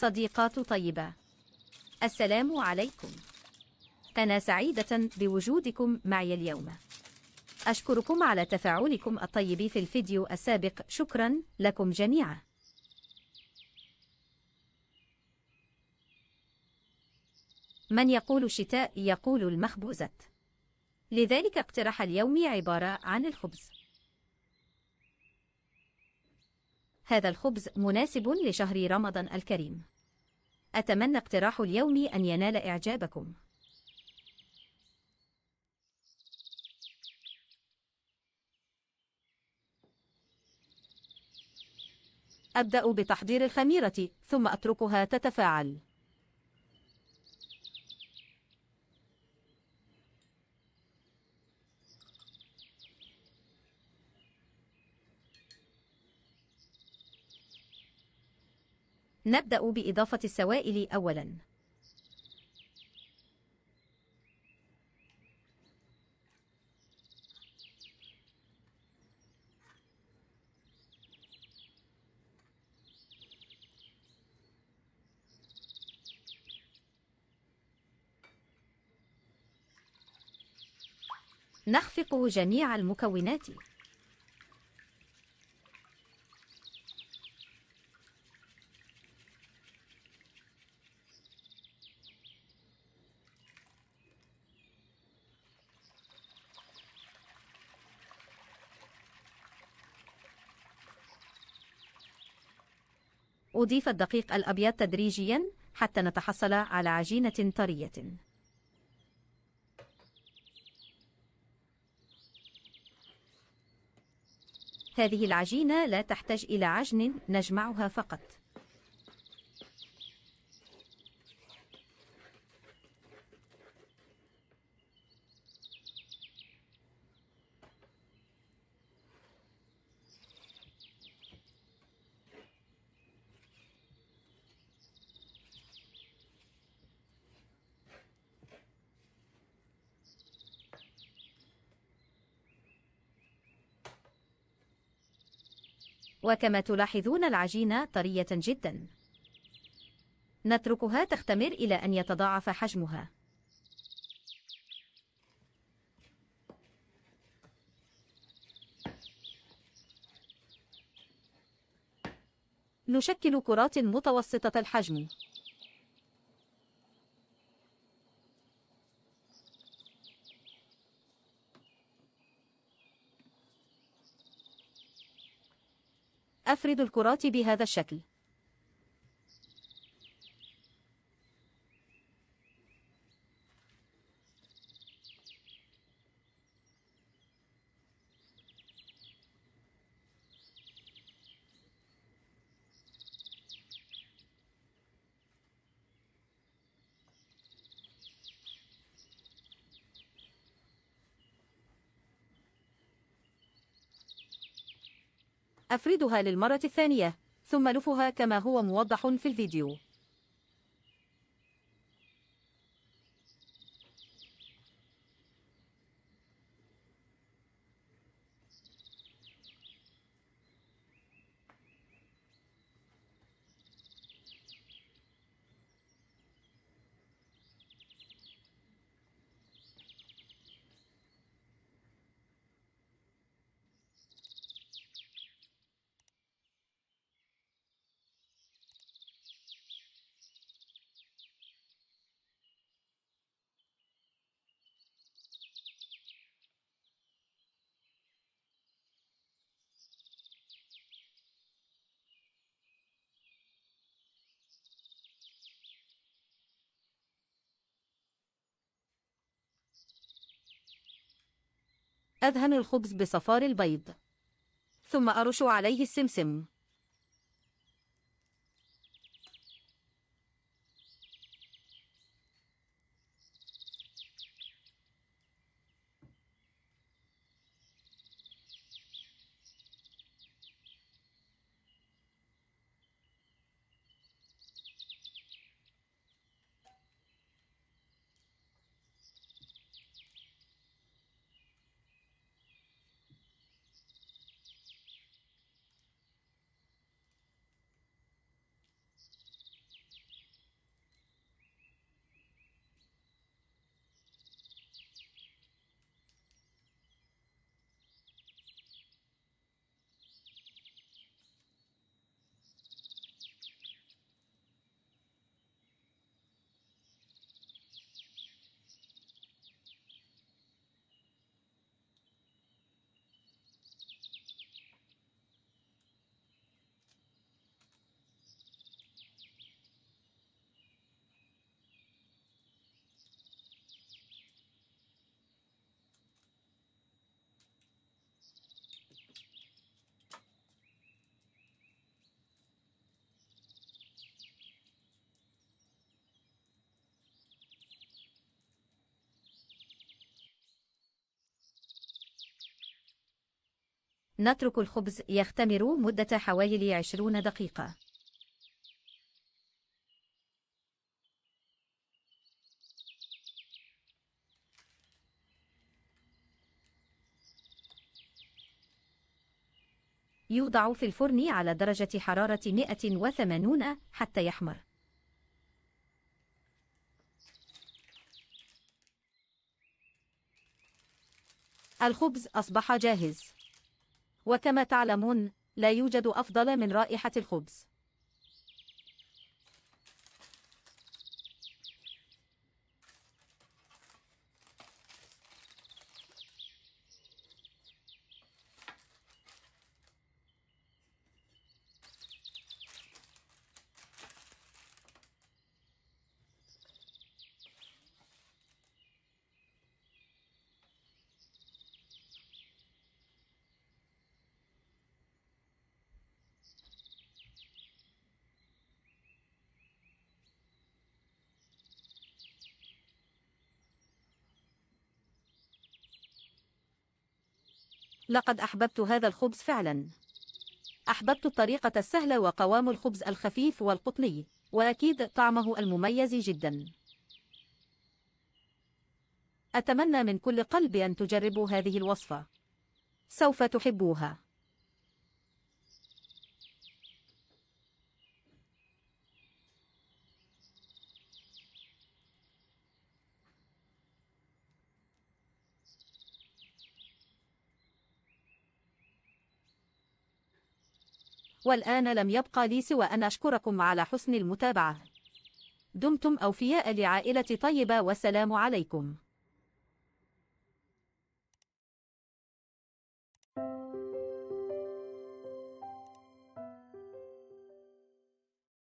صديقات طيبة السلام عليكم أنا سعيدة بوجودكم معي اليوم أشكركم على تفاعلكم الطيب في الفيديو السابق شكرا لكم جميعا من يقول الشتاء يقول المخبوزات لذلك اقترح اليوم عبارة عن الخبز هذا الخبز مناسب لشهر رمضان الكريم أتمنى اقتراح اليوم أن ينال إعجابكم أبدأ بتحضير الخميرة ثم أتركها تتفاعل نبدأ بإضافة السوائل أولاً. نخفق جميع المكونات أضيف الدقيق الأبيض تدريجيا حتى نتحصل على عجينة طرية هذه العجينة لا تحتاج إلى عجن نجمعها فقط وكما تلاحظون العجينة طرية جدا نتركها تختمر إلى أن يتضاعف حجمها نشكل كرات متوسطة الحجم أفرد الكرات بهذا الشكل أفردها للمرة الثانية ثم لفها كما هو موضح في الفيديو أدهن الخبز بصفار البيض ثم أرش عليه السمسم نترك الخبز يختمر مدة حوالي 20 دقيقة. يوضع في الفرن على درجة حرارة 180 حتى يحمر. الخبز أصبح جاهز. وكما تعلمون لا يوجد أفضل من رائحة الخبز لقد أحببت هذا الخبز فعلا أحببت الطريقة السهلة وقوام الخبز الخفيف والقطني وأكيد طعمه المميز جدا أتمنى من كل قلب أن تجربوا هذه الوصفة سوف تحبوها والآن لم يبقى لي سوى أن أشكركم على حسن المتابعة دمتم أوفياء لعائلة طيبة والسلام عليكم